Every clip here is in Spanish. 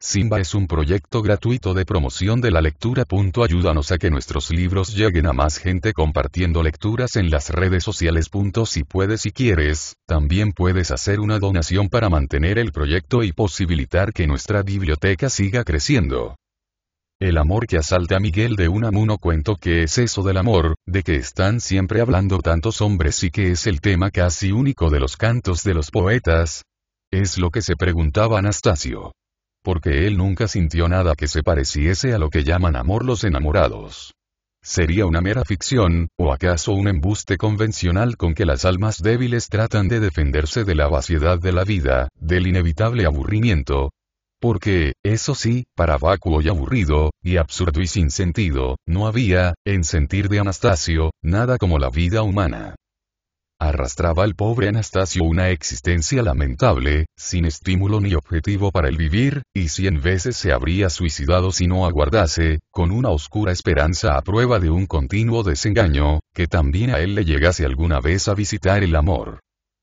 Simba es un proyecto gratuito de promoción de la lectura. Ayúdanos a que nuestros libros lleguen a más gente compartiendo lecturas en las redes sociales. Si puedes y quieres, también puedes hacer una donación para mantener el proyecto y posibilitar que nuestra biblioteca siga creciendo. El amor que asalta a Miguel de Unamuno cuento que es eso del amor, de que están siempre hablando tantos hombres y que es el tema casi único de los cantos de los poetas. Es lo que se preguntaba Anastasio porque él nunca sintió nada que se pareciese a lo que llaman amor los enamorados. ¿Sería una mera ficción, o acaso un embuste convencional con que las almas débiles tratan de defenderse de la vaciedad de la vida, del inevitable aburrimiento? Porque, eso sí, para vacuo y aburrido, y absurdo y sin sentido, no había, en sentir de Anastasio, nada como la vida humana. Arrastraba al pobre Anastasio una existencia lamentable, sin estímulo ni objetivo para el vivir, y cien veces se habría suicidado si no aguardase, con una oscura esperanza a prueba de un continuo desengaño, que también a él le llegase alguna vez a visitar el amor.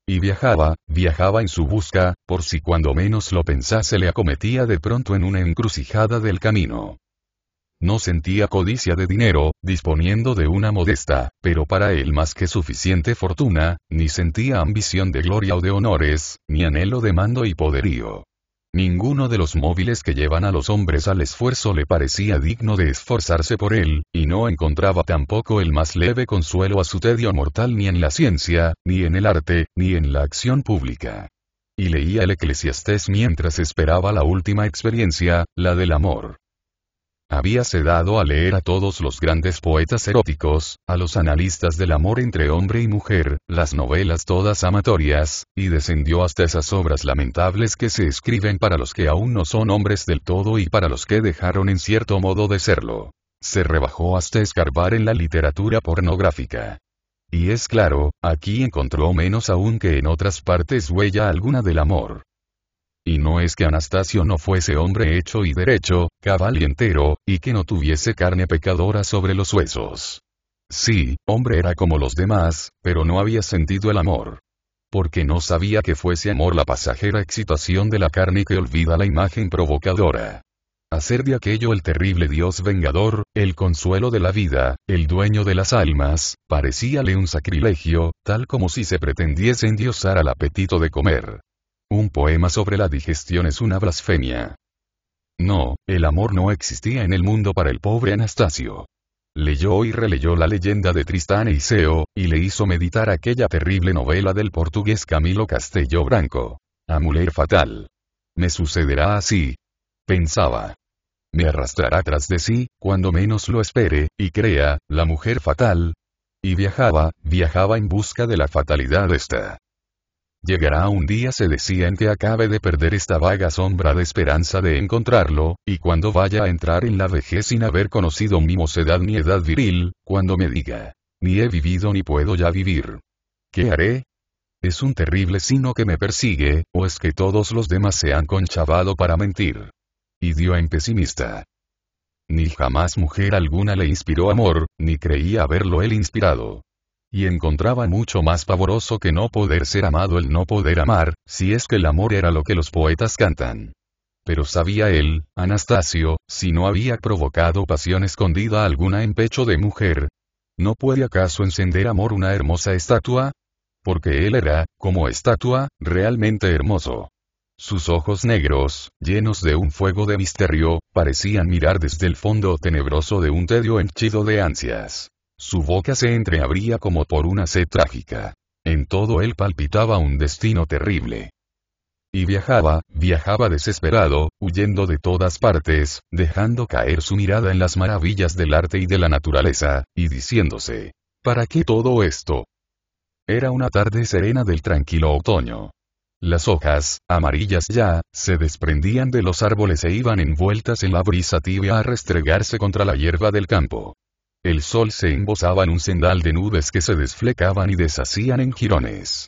Y viajaba, viajaba en su busca, por si cuando menos lo pensase le acometía de pronto en una encrucijada del camino. No sentía codicia de dinero, disponiendo de una modesta, pero para él más que suficiente fortuna, ni sentía ambición de gloria o de honores, ni anhelo de mando y poderío. Ninguno de los móviles que llevan a los hombres al esfuerzo le parecía digno de esforzarse por él, y no encontraba tampoco el más leve consuelo a su tedio mortal ni en la ciencia, ni en el arte, ni en la acción pública. Y leía el eclesiastés mientras esperaba la última experiencia, la del amor. Habíase dado a leer a todos los grandes poetas eróticos, a los analistas del amor entre hombre y mujer, las novelas todas amatorias, y descendió hasta esas obras lamentables que se escriben para los que aún no son hombres del todo y para los que dejaron en cierto modo de serlo. Se rebajó hasta escarbar en la literatura pornográfica. Y es claro, aquí encontró menos aún que en otras partes huella alguna del amor. Y no es que Anastasio no fuese hombre hecho y derecho, cabal y entero, y que no tuviese carne pecadora sobre los huesos. Sí, hombre era como los demás, pero no había sentido el amor. Porque no sabía que fuese amor la pasajera excitación de la carne que olvida la imagen provocadora. Hacer de aquello el terrible Dios vengador, el consuelo de la vida, el dueño de las almas, parecíale un sacrilegio, tal como si se pretendiese endiosar al apetito de comer. Un poema sobre la digestión es una blasfemia. No, el amor no existía en el mundo para el pobre Anastasio. Leyó y releyó la leyenda de Tristán e Iseo, y le hizo meditar aquella terrible novela del portugués Camilo Castello Branco. A fatal. Me sucederá así. Pensaba. Me arrastrará tras de sí, cuando menos lo espere, y crea, la mujer fatal. Y viajaba, viajaba en busca de la fatalidad esta. Llegará un día se decía en que acabe de perder esta vaga sombra de esperanza de encontrarlo, y cuando vaya a entrar en la vejez sin haber conocido mi mocedad ni edad viril, cuando me diga, ni he vivido ni puedo ya vivir. ¿Qué haré? Es un terrible sino que me persigue, o es que todos los demás se han conchavado para mentir. dio en pesimista. Ni jamás mujer alguna le inspiró amor, ni creía haberlo él inspirado y encontraba mucho más pavoroso que no poder ser amado el no poder amar, si es que el amor era lo que los poetas cantan. Pero sabía él, Anastasio, si no había provocado pasión escondida alguna en pecho de mujer. ¿No puede acaso encender amor una hermosa estatua? Porque él era, como estatua, realmente hermoso. Sus ojos negros, llenos de un fuego de misterio, parecían mirar desde el fondo tenebroso de un tedio henchido de ansias. Su boca se entreabría como por una sed trágica. En todo él palpitaba un destino terrible. Y viajaba, viajaba desesperado, huyendo de todas partes, dejando caer su mirada en las maravillas del arte y de la naturaleza, y diciéndose, ¿para qué todo esto? Era una tarde serena del tranquilo otoño. Las hojas, amarillas ya, se desprendían de los árboles e iban envueltas en la brisa tibia a restregarse contra la hierba del campo. El sol se embosaba en un sendal de nubes que se desflecaban y deshacían en jirones.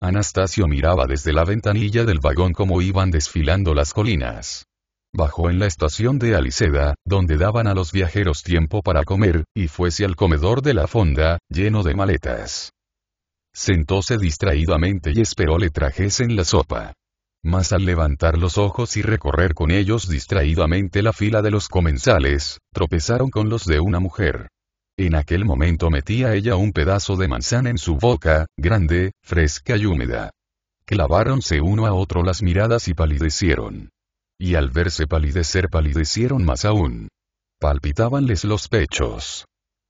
Anastasio miraba desde la ventanilla del vagón cómo iban desfilando las colinas. Bajó en la estación de Aliceda, donde daban a los viajeros tiempo para comer, y fuese al comedor de la fonda, lleno de maletas. Sentóse distraídamente y esperó le trajesen la sopa. Mas al levantar los ojos y recorrer con ellos distraídamente la fila de los comensales, tropezaron con los de una mujer. En aquel momento metía ella un pedazo de manzana en su boca, grande, fresca y húmeda. Claváronse uno a otro las miradas y palidecieron. Y al verse palidecer palidecieron más aún. Palpitabanles los pechos.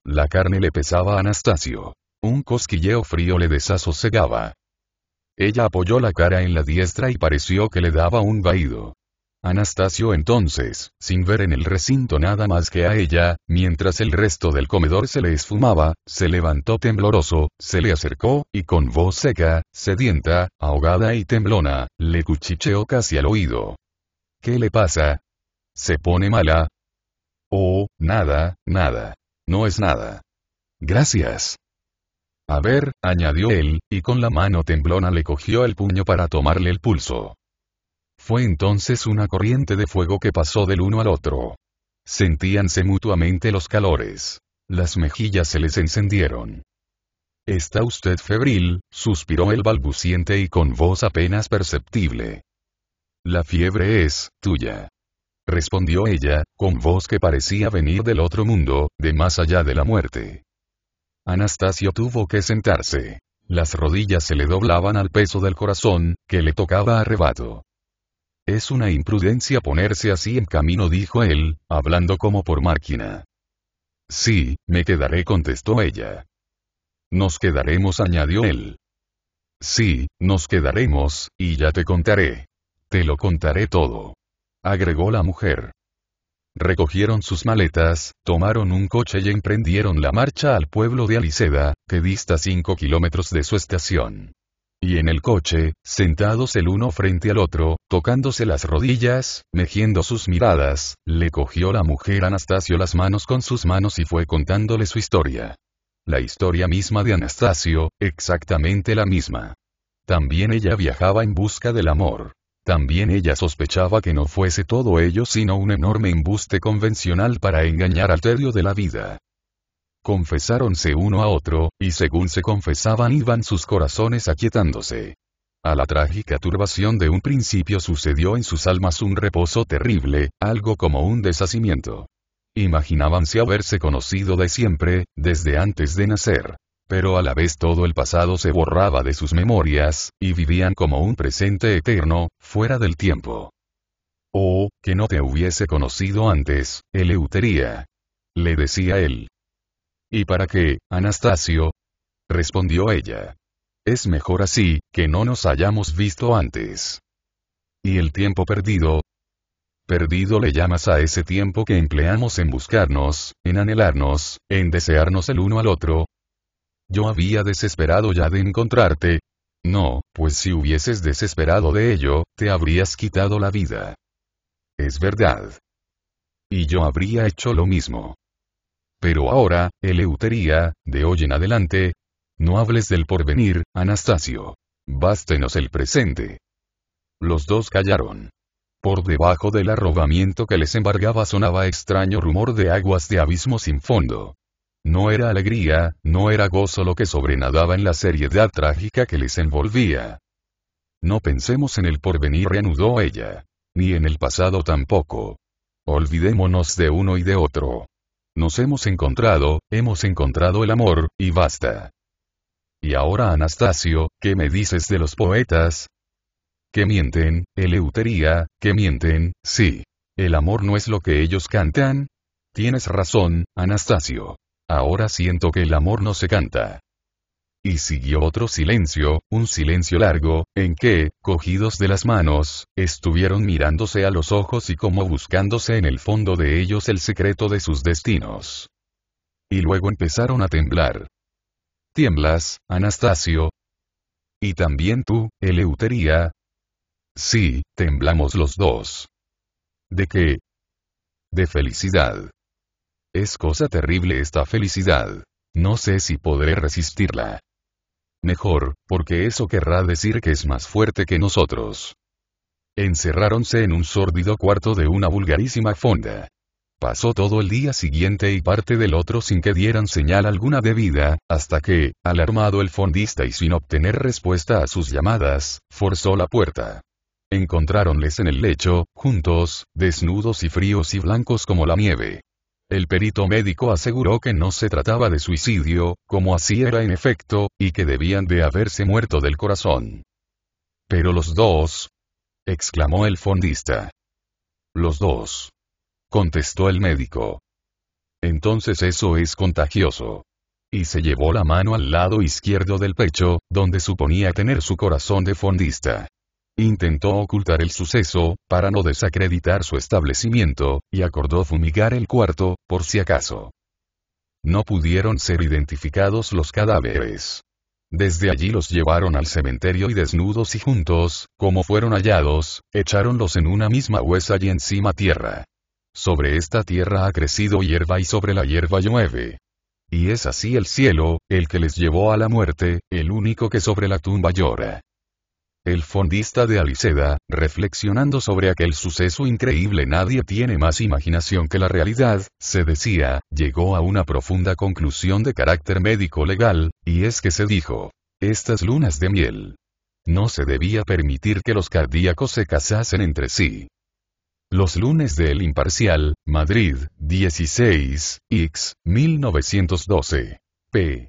La carne le pesaba a Anastasio. Un cosquilleo frío le desasosegaba. Ella apoyó la cara en la diestra y pareció que le daba un vaído. Anastasio entonces, sin ver en el recinto nada más que a ella, mientras el resto del comedor se le esfumaba, se levantó tembloroso, se le acercó, y con voz seca, sedienta, ahogada y temblona, le cuchicheó casi al oído. ¿Qué le pasa? ¿Se pone mala? Oh, nada, nada. No es nada. Gracias. A ver, añadió él, y con la mano temblona le cogió el puño para tomarle el pulso. Fue entonces una corriente de fuego que pasó del uno al otro. Sentíanse mutuamente los calores. Las mejillas se les encendieron. Está usted febril, suspiró el balbuciente y con voz apenas perceptible. La fiebre es, tuya. Respondió ella, con voz que parecía venir del otro mundo, de más allá de la muerte. Anastasio tuvo que sentarse. Las rodillas se le doblaban al peso del corazón, que le tocaba arrebato. Es una imprudencia ponerse así en camino, dijo él, hablando como por máquina. Sí, me quedaré, contestó ella. Nos quedaremos, añadió él. Sí, nos quedaremos, y ya te contaré. Te lo contaré todo. Agregó la mujer. Recogieron sus maletas, tomaron un coche y emprendieron la marcha al pueblo de Aliceda, que dista cinco kilómetros de su estación y en el coche, sentados el uno frente al otro, tocándose las rodillas, mejiendo sus miradas, le cogió la mujer Anastasio las manos con sus manos y fue contándole su historia. La historia misma de Anastasio, exactamente la misma. También ella viajaba en busca del amor. También ella sospechaba que no fuese todo ello sino un enorme embuste convencional para engañar al tedio de la vida. Confesáronse uno a otro, y según se confesaban iban sus corazones aquietándose. A la trágica turbación de un principio sucedió en sus almas un reposo terrible, algo como un deshacimiento. Imaginábanse haberse conocido de siempre, desde antes de nacer. Pero a la vez todo el pasado se borraba de sus memorias, y vivían como un presente eterno, fuera del tiempo. Oh, que no te hubiese conocido antes, Eleutería. Le decía él. ¿Y para qué, Anastasio? respondió ella. Es mejor así, que no nos hayamos visto antes. ¿Y el tiempo perdido? Perdido le llamas a ese tiempo que empleamos en buscarnos, en anhelarnos, en desearnos el uno al otro. Yo había desesperado ya de encontrarte. No, pues si hubieses desesperado de ello, te habrías quitado la vida. Es verdad. Y yo habría hecho lo mismo. Pero ahora, Eleutería, de hoy en adelante, no hables del porvenir, Anastasio. Bástenos el presente. Los dos callaron. Por debajo del arrobamiento que les embargaba sonaba extraño rumor de aguas de abismo sin fondo. No era alegría, no era gozo lo que sobrenadaba en la seriedad trágica que les envolvía. No pensemos en el porvenir, reanudó ella. Ni en el pasado tampoco. Olvidémonos de uno y de otro. Nos hemos encontrado, hemos encontrado el amor, y basta. Y ahora Anastasio, ¿qué me dices de los poetas? Que mienten, Eleutería, que mienten, sí. El amor no es lo que ellos cantan. Tienes razón, Anastasio. Ahora siento que el amor no se canta. Y siguió otro silencio, un silencio largo, en que, cogidos de las manos, estuvieron mirándose a los ojos y como buscándose en el fondo de ellos el secreto de sus destinos. Y luego empezaron a temblar. ¿Tiemblas, Anastasio? ¿Y también tú, Eleutería? Sí, temblamos los dos. ¿De qué? De felicidad. Es cosa terrible esta felicidad. No sé si podré resistirla mejor, porque eso querrá decir que es más fuerte que nosotros. Encerráronse en un sórdido cuarto de una vulgarísima fonda. Pasó todo el día siguiente y parte del otro sin que dieran señal alguna de vida, hasta que, alarmado el fondista y sin obtener respuesta a sus llamadas, forzó la puerta. Encontráronles en el lecho, juntos, desnudos y fríos y blancos como la nieve. El perito médico aseguró que no se trataba de suicidio, como así era en efecto, y que debían de haberse muerto del corazón. Pero los dos, exclamó el fondista. Los dos, contestó el médico. Entonces eso es contagioso. Y se llevó la mano al lado izquierdo del pecho, donde suponía tener su corazón de fondista. Intentó ocultar el suceso, para no desacreditar su establecimiento, y acordó fumigar el cuarto, por si acaso. No pudieron ser identificados los cadáveres. Desde allí los llevaron al cementerio y desnudos y juntos, como fueron hallados, echaronlos en una misma huesa y encima tierra. Sobre esta tierra ha crecido hierba y sobre la hierba llueve. Y es así el cielo, el que les llevó a la muerte, el único que sobre la tumba llora. El fondista de Aliceda, reflexionando sobre aquel suceso increíble nadie tiene más imaginación que la realidad, se decía, llegó a una profunda conclusión de carácter médico-legal, y es que se dijo, estas lunas de miel. No se debía permitir que los cardíacos se casasen entre sí. Los lunes del El Imparcial, Madrid, 16, X, 1912. p.